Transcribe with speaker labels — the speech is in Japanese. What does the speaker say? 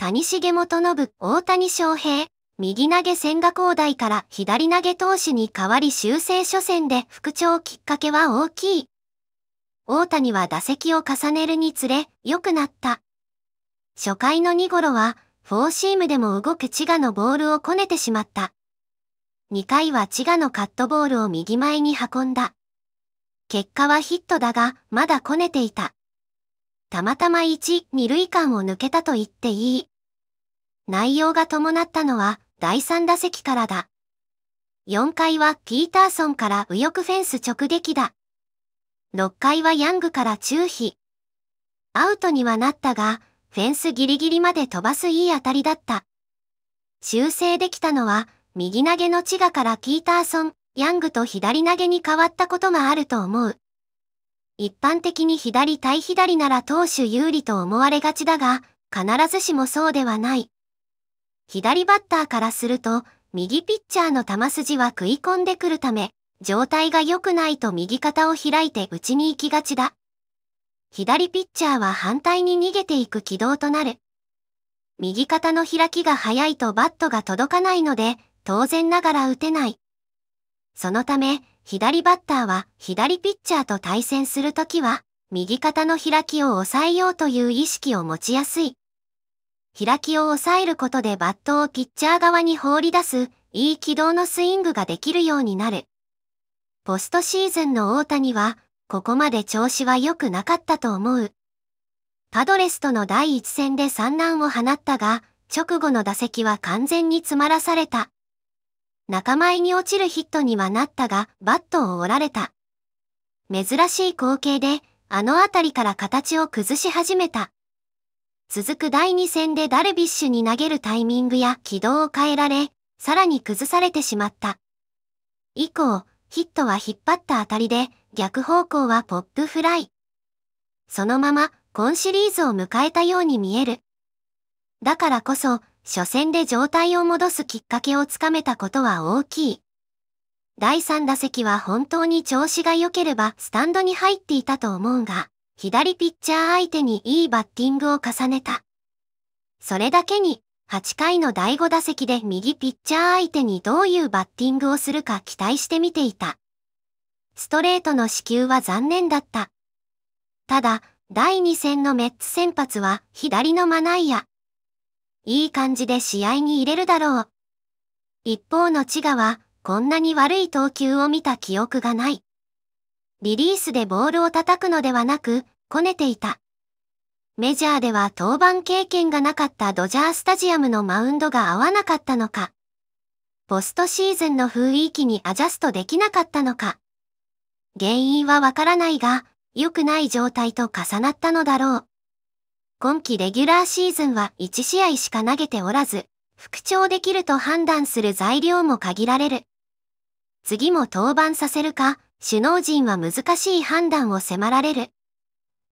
Speaker 1: 谷重元信、大谷翔平、右投げ千賀高台から左投げ投手に代わり修正初戦で復調きっかけは大きい。大谷は打席を重ねるにつれ、良くなった。初回の2頃は、フォーシームでも動く千賀のボールをこねてしまった。2回は千賀のカットボールを右前に運んだ。結果はヒットだが、まだこねていた。たまたま1、2塁間を抜けたと言っていい。内容が伴ったのは第3打席からだ。4回はピーターソンから右翼フェンス直撃だ。6回はヤングから中飛。アウトにはなったが、フェンスギリギリまで飛ばすいい当たりだった。修正できたのは、右投げのチガからピーターソン、ヤングと左投げに変わったことがあると思う。一般的に左対左なら投手有利と思われがちだが、必ずしもそうではない。左バッターからすると、右ピッチャーの球筋は食い込んでくるため、状態が良くないと右肩を開いて打ちに行きがちだ。左ピッチャーは反対に逃げていく軌道となる。右肩の開きが早いとバットが届かないので、当然ながら打てない。そのため、左バッターは左ピッチャーと対戦するときは、右肩の開きを抑えようという意識を持ちやすい。開きを抑えることでバットをピッチャー側に放り出す、いい軌道のスイングができるようになる。ポストシーズンの大谷は、ここまで調子は良くなかったと思う。パドレスとの第一戦で三難を放ったが、直後の打席は完全に詰まらされた。仲間に落ちるヒットにはなったが、バットを折られた。珍しい光景で、あの辺りから形を崩し始めた。続く第2戦でダルビッシュに投げるタイミングや軌道を変えられ、さらに崩されてしまった。以降、ヒットは引っ張った当たりで、逆方向はポップフライ。そのまま、今シリーズを迎えたように見える。だからこそ、初戦で状態を戻すきっかけをつかめたことは大きい。第3打席は本当に調子が良ければスタンドに入っていたと思うが、左ピッチャー相手にいいバッティングを重ねた。それだけに、8回の第5打席で右ピッチャー相手にどういうバッティングをするか期待してみていた。ストレートの支給は残念だった。ただ、第2戦のメッツ先発は左のマナイア、いい感じで試合に入れるだろう。一方の千賀は、こんなに悪い投球を見た記憶がない。リリースでボールを叩くのではなく、こねていた。メジャーでは登板経験がなかったドジャースタジアムのマウンドが合わなかったのか。ポストシーズンの雰囲気にアジャストできなかったのか。原因はわからないが、良くない状態と重なったのだろう。今季レギュラーシーズンは1試合しか投げておらず、復調できると判断する材料も限られる。次も登板させるか、首脳陣は難しい判断を迫られる。